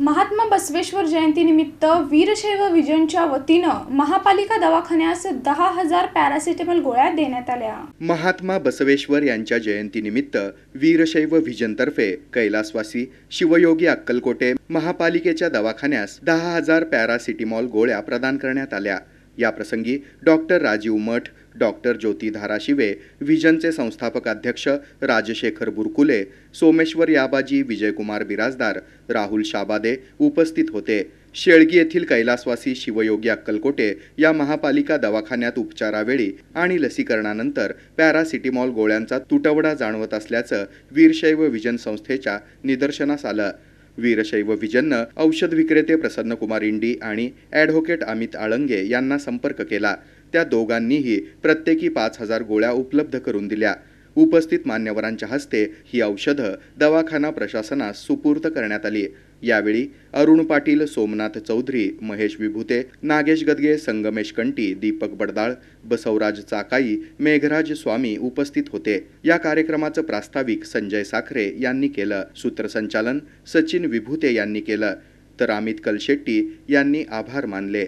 महात्मा बसवेश्वर जयंती निमित्त वीरशैव विजनच्या वतीनं महापालिका दवाखान्यास दहा हजार पॅरासिटेमॉल गोळ्या देण्यात आल्या महात्मा बसवेश्वर यांच्या जयंती निमित्त वीरशैव विजन तर्फे कैलासवासी शिवयोगी अक्कलकोटे महापालिकेच्या दवाखान्यास दहा हजार पॅरासिटीमॉल गोळ्या प्रदान करण्यात आल्या याप्रसंगी डॉक्टर राजीव मठ डॉक्टर ज्योती धाराशिवे विजनचे संस्थापक अध्यक्ष राजशेखर बुरकुले सोमेश्वर याबाजी विजयकुमार बिराजदार राहुल शाबादे उपस्थित होते शेळगी येथील कैलासवासी शिवयोगी अक्कलकोटे या महापालिका दवाखान्यात उपचारावेळी आणि लसीकरणानंतर पॅरासिटीमॉल गोळ्यांचा तुटवडा जाणवत असल्याचं वीरशैव विजन संस्थेच्या निदर्शनास आलं वीरशैव विजननं औषध विक्रेते प्रसन्नकुमार इंडी आणि ॲडव्होकेट अमित आळंगे यांना संपर्क केला त्या दोघांनीही प्रत्येकी पाच हजार गोळ्या उपलब्ध करून दिल्या उपस्थित मान्यवरांच्या हस्ते ही औषधं दवाखाना प्रशासनास सुपूर्द करण्यात आली यावेळी अरुण पाटील सोमनाथ चौधरी महेश विभूते नागेश गदगे संगमेश कंटी दीपक बडदाळ बसवराज चाकाई मेघराज स्वामी उपस्थित होते या कार्यक्रमाचं प्रास्ताविक संजय साखरे यांनी केलं सूत्रसंचालन सचिन विभूते यांनी केलं तर अमित कलशेट्टी यांनी आभार मानले